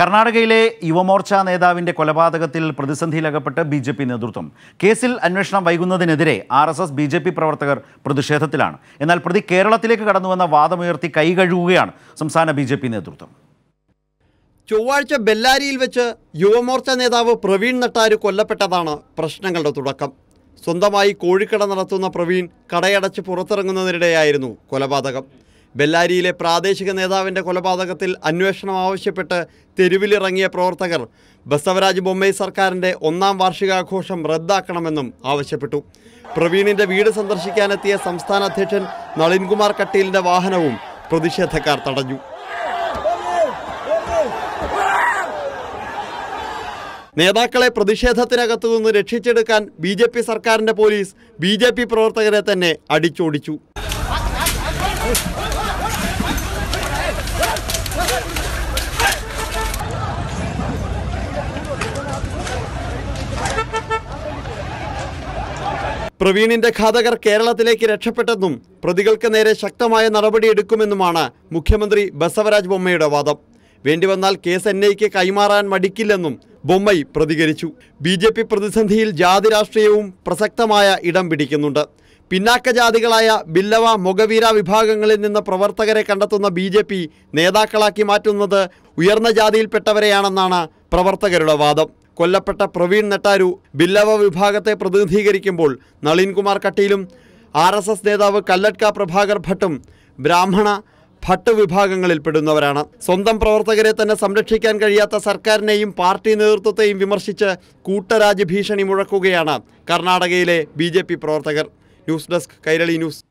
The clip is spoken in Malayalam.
കർണാടകയിലെ യുവമോർച്ച നേതാവിന്റെ കൊലപാതകത്തിൽ പ്രതിസന്ധിയിലകപ്പെട്ട് ബി ജെ പി നേതൃത്വം കേസിൽ അന്വേഷണം വൈകുന്നതിനെതിരെ R S S B J P പ്രവർത്തകർ പ്രതിഷേധത്തിലാണ് എന്നാൽ പ്രതി കേരളത്തിലേക്ക് കടന്നുവെന്ന വാദമുയർത്തി കൈകഴുകുകയാണ് സംസ്ഥാന ബി ജെ പി നേതൃത്വം ചൊവ്വാഴ്ച ബെല്ലാരിയിൽ വെച്ച് യുവമോർച്ച നേതാവ് പ്രവീൺ നട്ടാര് കൊല്ലപ്പെട്ടതാണ് പ്രശ്നങ്ങളുടെ തുടക്കം സ്വന്തമായി കോഴിക്കട നടത്തുന്ന പ്രവീൺ കടയടച്ച് പുറത്തിറങ്ങുന്നതിനിടെയായിരുന്നു കൊലപാതകം ബെല്ലാരിയിലെ പ്രാദേശിക നേതാവിൻ്റെ കൊലപാതകത്തിൽ അന്വേഷണം ആവശ്യപ്പെട്ട് തെരുവിലിറങ്ങിയ പ്രവർത്തകർ ബസവരാജ് ബൊമ്മൈ സർക്കാരിൻ്റെ ഒന്നാം വാർഷികാഘോഷം റദ്ദാക്കണമെന്നും ആവശ്യപ്പെട്ടു പ്രവീണിൻ്റെ വീട് സന്ദർശിക്കാനെത്തിയ സംസ്ഥാന അധ്യക്ഷൻ നളിൻകുമാർ കട്ടീലിൻ്റെ വാഹനവും പ്രതിഷേധക്കാർ തടഞ്ഞു നേതാക്കളെ പ്രതിഷേധത്തിനകത്തു നിന്ന് രക്ഷിച്ചെടുക്കാൻ ബി ജെ പി സർക്കാരിൻ്റെ പോലീസ് ബി ജെ പി പ്രവർത്തകരെ തന്നെ അടിച്ചോടിച്ചു പ്രവീണിന്റെ ഘാതകർ കേരളത്തിലേക്ക് രക്ഷപ്പെട്ടെന്നും പ്രതികൾക്ക് നേരെ ശക്തമായ നടപടിയെടുക്കുമെന്നുമാണ് മുഖ്യമന്ത്രി ബസവരാജ് ബൊമ്മയുടെ വാദം വേണ്ടിവന്നാൽ കേസ് എൻ ഐക്ക് കൈമാറാൻ മടിക്കില്ലെന്നും ബൊമ്മൈ പ്രതികരിച്ചു ബി ജെ പി പ്രതിസന്ധിയിൽ ജാതി രാഷ്ട്രീയവും പ്രസക്തമായ ഇടം പിടിക്കുന്നുണ്ട് പിന്നാക്ക ജാതികളായ ബില്ലവ മൊഗവീര വിഭാഗങ്ങളിൽ നിന്ന് പ്രവർത്തകരെ കണ്ടെത്തുന്ന ബി ജെ പി നേതാക്കളാക്കി മാറ്റുന്നത് ഉയർന്ന ജാതിയിൽപ്പെട്ടവരെയാണെന്നാണ് പ്രവർത്തകരുടെ വാദം കൊല്ലപ്പെട്ട പ്രവീൺ നെട്ടാരു ബില്ലവ വിഭാഗത്തെ പ്രതിനിധീകരിക്കുമ്പോൾ നളിൻകുമാർ കട്ടീലും ആർ എസ് എസ് നേതാവ് കല്ലട്ക പ്രഭാകർ ഭട്ടും ബ്രാഹ്മണ ഭട്ട് വിഭാഗങ്ങളിൽപ്പെടുന്നവരാണ് സ്വന്തം പ്രവർത്തകരെ തന്നെ സംരക്ഷിക്കാൻ കഴിയാത്ത സർക്കാരിനെയും പാർട്ടി നേതൃത്വത്തെയും വിമർശിച്ച് കൂട്ടരാജ്യ ഭീഷണി മുഴക്കുകയാണ് കർണാടകയിലെ ബി പ്രവർത്തകർ ന്യൂസ് ഡെസ്ക് കൈരളി ന്യൂസ്